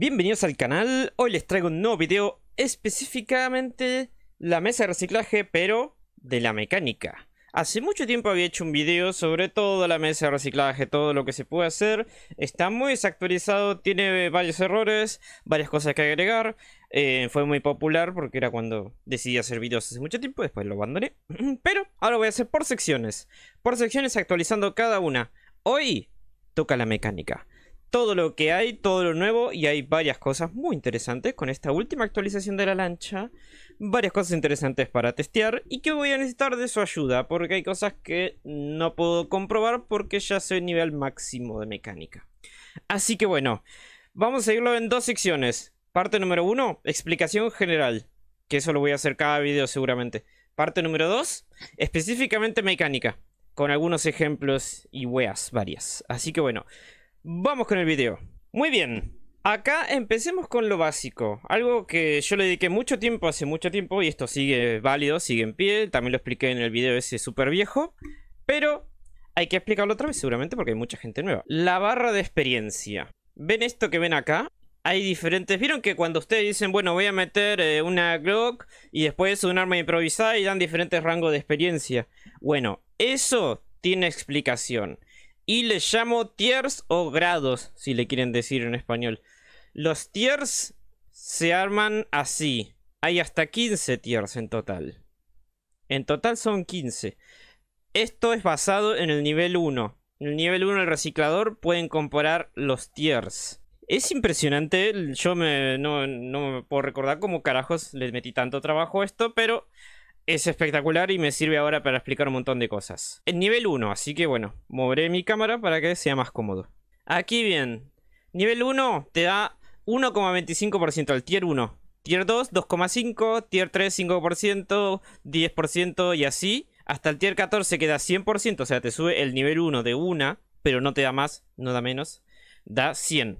Bienvenidos al canal, hoy les traigo un nuevo video específicamente la mesa de reciclaje pero de la mecánica. Hace mucho tiempo había hecho un video sobre toda la mesa de reciclaje, todo lo que se puede hacer. Está muy desactualizado, tiene varios errores, varias cosas que agregar. Eh, fue muy popular porque era cuando decidí hacer videos hace mucho tiempo, después lo abandoné. Pero ahora voy a hacer por secciones, por secciones actualizando cada una. Hoy toca la mecánica todo lo que hay, todo lo nuevo y hay varias cosas muy interesantes con esta última actualización de la lancha, varias cosas interesantes para testear y que voy a necesitar de su ayuda porque hay cosas que no puedo comprobar porque ya soy nivel máximo de mecánica. Así que bueno, vamos a seguirlo en dos secciones. Parte número uno, explicación general, que eso lo voy a hacer cada video seguramente. Parte número dos, específicamente mecánica, con algunos ejemplos y weas varias. Así que bueno, Vamos con el vídeo. Muy bien. Acá empecemos con lo básico, algo que yo le dediqué mucho tiempo hace mucho tiempo y esto sigue válido, sigue en pie, también lo expliqué en el video ese súper viejo, pero hay que explicarlo otra vez seguramente porque hay mucha gente nueva. La barra de experiencia. ¿Ven esto que ven acá? Hay diferentes... ¿Vieron que cuando ustedes dicen, bueno, voy a meter eh, una Glock y después un arma improvisada y dan diferentes rangos de experiencia? Bueno, eso tiene explicación. Y le llamo tiers o grados, si le quieren decir en español. Los tiers se arman así. Hay hasta 15 tiers en total. En total son 15. Esto es basado en el nivel 1. En el nivel 1 el reciclador pueden comparar los tiers. Es impresionante, yo me, no, no me puedo recordar cómo carajos le metí tanto trabajo a esto, pero es espectacular y me sirve ahora para explicar un montón de cosas. En nivel 1, así que bueno, moveré mi cámara para que sea más cómodo. Aquí bien, nivel 1 te da 1,25% al tier 1. Tier 2, 2,5%, tier 3, 5%, 10% y así. Hasta el tier 14 queda 100%, o sea, te sube el nivel 1 de 1, pero no te da más, no da menos. Da 100.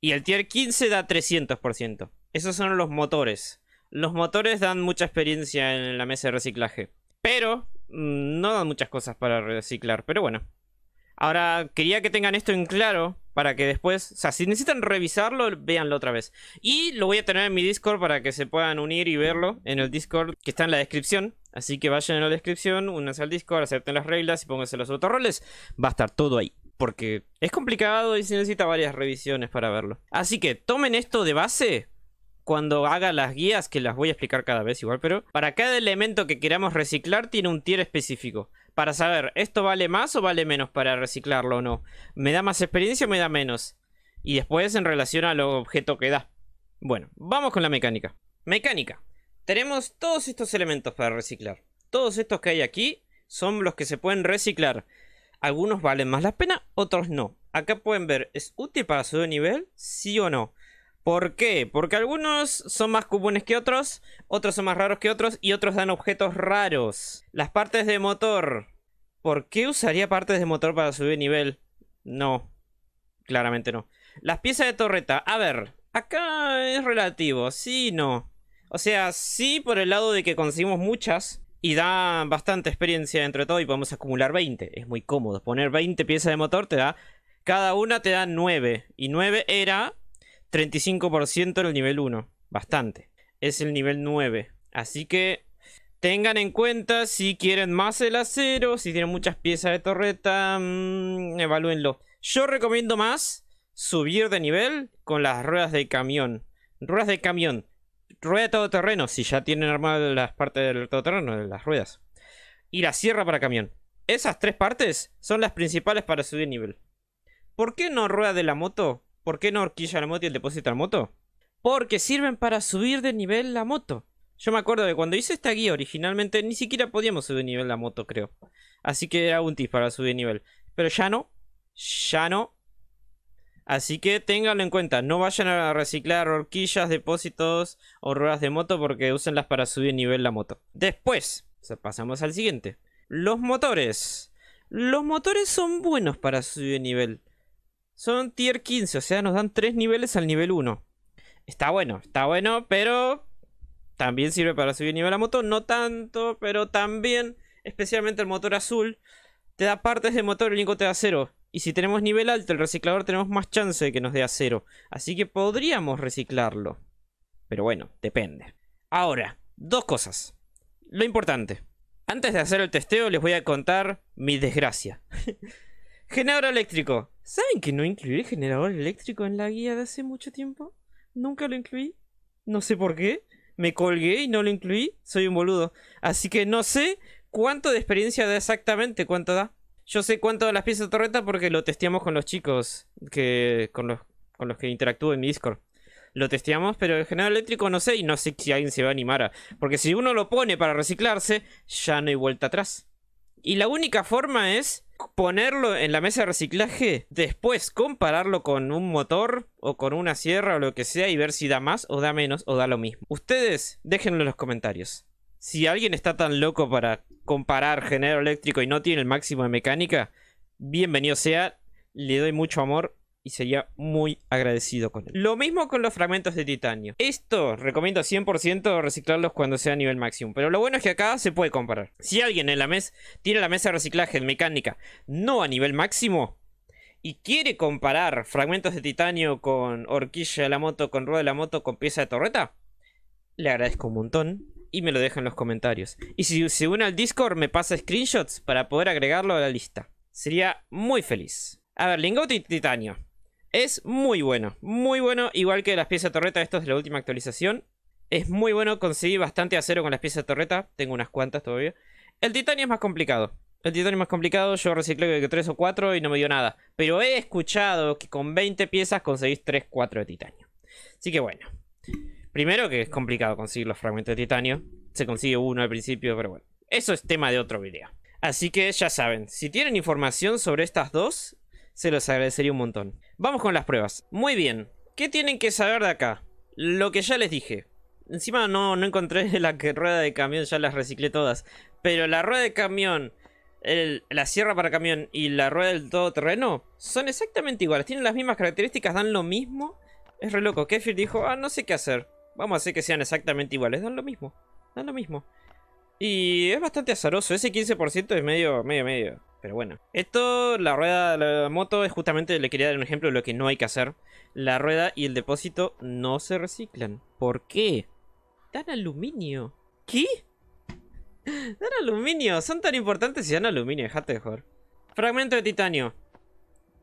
Y el tier 15 da 300%. Esos son los motores. Los motores dan mucha experiencia en la mesa de reciclaje. Pero mm, no dan muchas cosas para reciclar. Pero bueno. Ahora, quería que tengan esto en claro para que después, o sea, si necesitan revisarlo, véanlo otra vez. Y lo voy a tener en mi Discord para que se puedan unir y verlo en el Discord que está en la descripción. Así que vayan en la descripción, únanse al Discord, acepten las reglas y pónganse los autorroles. Va a estar todo ahí. Porque es complicado y se necesita varias revisiones para verlo. Así que tomen esto de base cuando haga las guías, que las voy a explicar cada vez igual, pero para cada elemento que queramos reciclar tiene un tier específico. Para saber, ¿esto vale más o vale menos para reciclarlo o no? ¿Me da más experiencia o me da menos? Y después en relación al objeto que da. Bueno, vamos con la mecánica. Mecánica. Tenemos todos estos elementos para reciclar. Todos estos que hay aquí son los que se pueden reciclar. Algunos valen más la pena, otros no. Acá pueden ver, ¿es útil para su nivel? Sí o no. ¿Por qué? Porque algunos son más comunes que otros, otros son más raros que otros y otros dan objetos raros. Las partes de motor. ¿Por qué usaría partes de motor para subir nivel? No, claramente no. Las piezas de torreta. A ver, acá es relativo, sí no. O sea, sí por el lado de que conseguimos muchas y da bastante experiencia entre todo y podemos acumular 20. Es muy cómodo. Poner 20 piezas de motor te da... Cada una te da 9. Y 9 era 35% en el nivel 1. Bastante. Es el nivel 9. Así que tengan en cuenta si quieren más el acero, si tienen muchas piezas de torreta, mm, evalúenlo. Yo recomiendo más subir de nivel con las ruedas de camión. Ruedas de camión. Rueda de todoterreno, si ya tienen armadas las partes del todoterreno, las ruedas. Y la sierra para camión. Esas tres partes son las principales para subir nivel. ¿Por qué no rueda de la moto? ¿Por qué no horquilla la moto y el depósito la moto? Porque sirven para subir de nivel la moto. Yo me acuerdo de cuando hice esta guía originalmente ni siquiera podíamos subir de nivel la moto, creo. Así que era un tip para subir de nivel. Pero ya no. Ya no. Así que ténganlo en cuenta. No vayan a reciclar horquillas, depósitos o ruedas de moto porque úsenlas para subir de nivel la moto. Después, pasamos al siguiente. Los motores. Los motores son buenos para subir de nivel. Son tier 15, o sea, nos dan 3 niveles al nivel 1. Está bueno, está bueno, pero también sirve para subir nivel a moto. No tanto, pero también, especialmente el motor azul, te da partes de motor y el único te da Y si tenemos nivel alto, el reciclador tenemos más chance de que nos dé acero. Así que podríamos reciclarlo. Pero bueno, depende. Ahora, dos cosas. Lo importante. Antes de hacer el testeo les voy a contar mi desgracia. Generador eléctrico. ¿Saben que no incluí el generador eléctrico en la guía de hace mucho tiempo? Nunca lo incluí. No sé por qué. Me colgué y no lo incluí. Soy un boludo. Así que no sé cuánto de experiencia da exactamente, cuánto da. Yo sé cuánto de las piezas de torreta porque lo testeamos con los chicos que con los, con los que interactúo en mi Discord. Lo testeamos, pero el generador eléctrico no sé y no sé si alguien se va a animar Porque si uno lo pone para reciclarse, ya no hay vuelta atrás. Y la única forma es ponerlo en la mesa de reciclaje, después compararlo con un motor o con una sierra o lo que sea y ver si da más o da menos o da lo mismo. Ustedes déjenlo en los comentarios. Si alguien está tan loco para comparar genero eléctrico y no tiene el máximo de mecánica, bienvenido sea, le doy mucho amor y sería muy agradecido con él. Lo mismo con los fragmentos de titanio. Esto recomiendo 100% reciclarlos cuando sea a nivel máximo, pero lo bueno es que acá se puede comparar. Si alguien en la mesa tiene la mesa de reciclaje en mecánica no a nivel máximo y quiere comparar fragmentos de titanio con horquilla de la moto, con rueda de la moto, con pieza de torreta, le agradezco un montón y me lo deja en los comentarios. Y si se une al Discord me pasa screenshots para poder agregarlo a la lista. Sería muy feliz. A ver, lingote y titanio. Es muy bueno, muy bueno, igual que las piezas de torreta, esto es la última actualización. Es muy bueno, conseguí bastante acero con las piezas de torreta, tengo unas cuantas todavía. El titanio es más complicado, el titanio es más complicado, yo reciclé que 3 o 4 y no me dio nada. Pero he escuchado que con 20 piezas conseguís 3, 4 de titanio. Así que bueno. Primero que es complicado conseguir los fragmentos de titanio. Se consigue uno al principio, pero bueno. Eso es tema de otro video. Así que ya saben, si tienen información sobre estas dos, se los agradecería un montón. Vamos con las pruebas. Muy bien, ¿qué tienen que saber de acá? Lo que ya les dije. Encima no, no encontré la que, rueda de camión, ya las reciclé todas. Pero la rueda de camión, la sierra para camión y la rueda del todoterreno son exactamente iguales. Tienen las mismas características, dan lo mismo. Es re loco. Kefir dijo, ah, no sé qué hacer. Vamos a hacer que sean exactamente iguales. Dan lo mismo. Dan lo mismo. Y es bastante azaroso. Ese 15% es medio, medio, medio. Pero bueno, esto, la rueda de la moto, es justamente, le quería dar un ejemplo de lo que no hay que hacer. La rueda y el depósito no se reciclan. ¿Por qué? Dan aluminio. ¿Qué? Dan aluminio. Son tan importantes si dan aluminio, dejate de joder. Fragmento de titanio.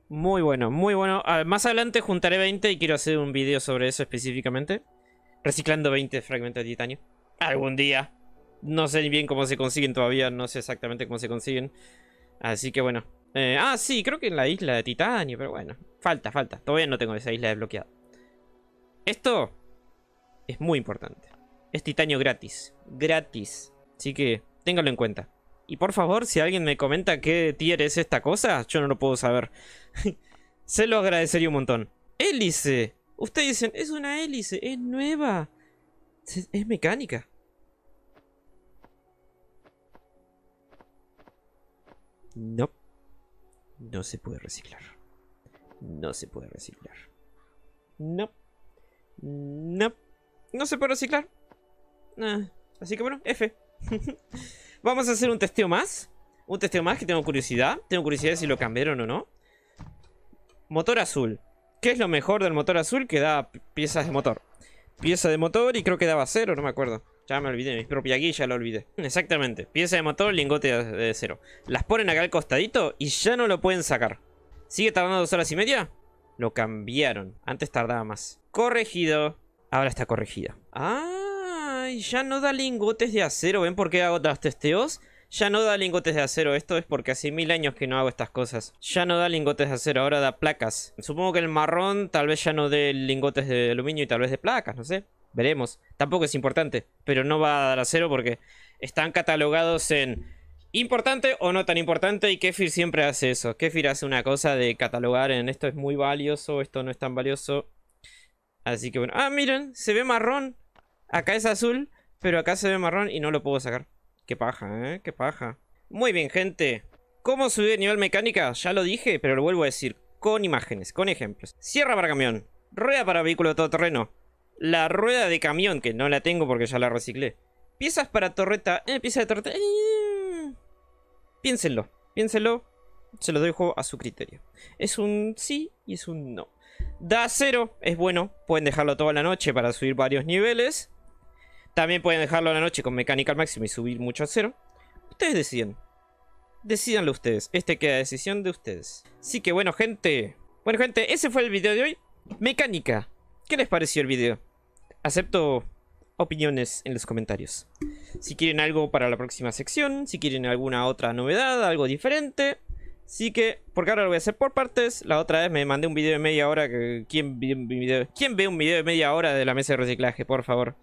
Muy bueno, muy bueno. Ah, más adelante juntaré 20 y quiero hacer un video sobre eso específicamente. Reciclando 20 fragmentos de titanio. Algún día. No sé bien cómo se consiguen todavía, no sé exactamente cómo se consiguen. Así que bueno. Eh, ah, sí, creo que en la isla de titanio, pero bueno. Falta, falta. Todavía no tengo esa isla desbloqueada. Esto es muy importante. Es titanio gratis. Gratis. Así que ténganlo en cuenta. Y por favor, si alguien me comenta qué tier es esta cosa, yo no lo puedo saber. Se lo agradecería un montón. ¡Hélice! Ustedes dicen, es una hélice, es nueva. es mecánica. No. No se puede reciclar. No se puede reciclar. No. No. No se puede reciclar. Ah, así que bueno, F. Vamos a hacer un testeo más. Un testeo más que tengo curiosidad. Tengo curiosidad de si lo cambiaron o no. Motor azul. ¿Qué es lo mejor del motor azul? Que da piezas de motor. Pieza de motor y creo que daba cero, no me acuerdo. Ya me olvidé, mi propia guía lo olvidé. Exactamente, pieza de motor, lingote de acero. Las ponen acá al costadito y ya no lo pueden sacar. ¿Sigue tardando dos horas y media? Lo cambiaron. Antes tardaba más. Corregido. Ahora está corregido. Ah, ya no da lingotes de acero. ¿Ven por qué hago los testeos? Ya no da lingotes de acero, esto es porque hace mil años que no hago estas cosas. Ya no da lingotes de acero, ahora da placas. Supongo que el marrón tal vez ya no dé lingotes de aluminio y tal vez de placas, no sé. Veremos. Tampoco es importante, pero no va a dar a cero porque están catalogados en importante o no tan importante y Kefir siempre hace eso. Kefir hace una cosa de catalogar en esto es muy valioso, esto no es tan valioso. Así que bueno. Ah, miren, se ve marrón. Acá es azul, pero acá se ve marrón y no lo puedo sacar. Qué paja, ¿eh? Qué paja. Muy bien, gente. ¿Cómo subir nivel mecánica? Ya lo dije, pero lo vuelvo a decir. Con imágenes, con ejemplos. Sierra para camión. Rueda para vehículo Todo todoterreno. La rueda de camión, que no la tengo porque ya la reciclé. Piezas para torreta. Eh, pieza de torreta. Eh. piénsenlo. Piénsenlo. Se lo dejo a su criterio. Es un sí y es un no. Da cero, es bueno. Pueden dejarlo toda la noche para subir varios niveles. También pueden dejarlo a la noche con mecánica al máximo y subir mucho a cero. Ustedes deciden. Decídanlo ustedes. Este queda decisión de ustedes. Así que bueno, gente. Bueno, gente, ese fue el video de hoy. Mecánica. ¿Qué les pareció el video? acepto opiniones en los comentarios. Si quieren algo para la próxima sección, si quieren alguna otra novedad, algo diferente. Así que, porque ahora lo voy a hacer por partes. La otra vez me mandé un video de media hora. ¿quién, video, ¿Quién ve un video de media hora de la mesa de reciclaje? Por favor.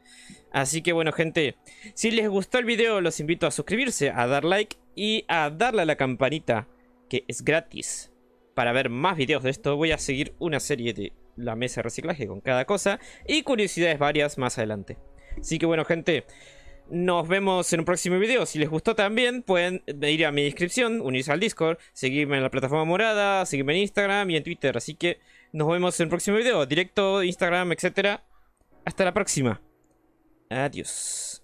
Así que bueno, gente. Si les gustó el video, los invito a suscribirse, a dar like y a darle a la campanita, que es gratis. Para ver más videos de esto, voy a seguir una serie de la mesa de reciclaje con cada cosa. Y curiosidades varias más adelante. Así que bueno, gente. Nos vemos en un próximo video. Si les gustó también, pueden ir a mi descripción, unirse al Discord, seguirme en la plataforma morada, seguirme en Instagram y en Twitter. Así que nos vemos en el próximo video. Directo, Instagram, etc. Hasta la próxima. Adiós.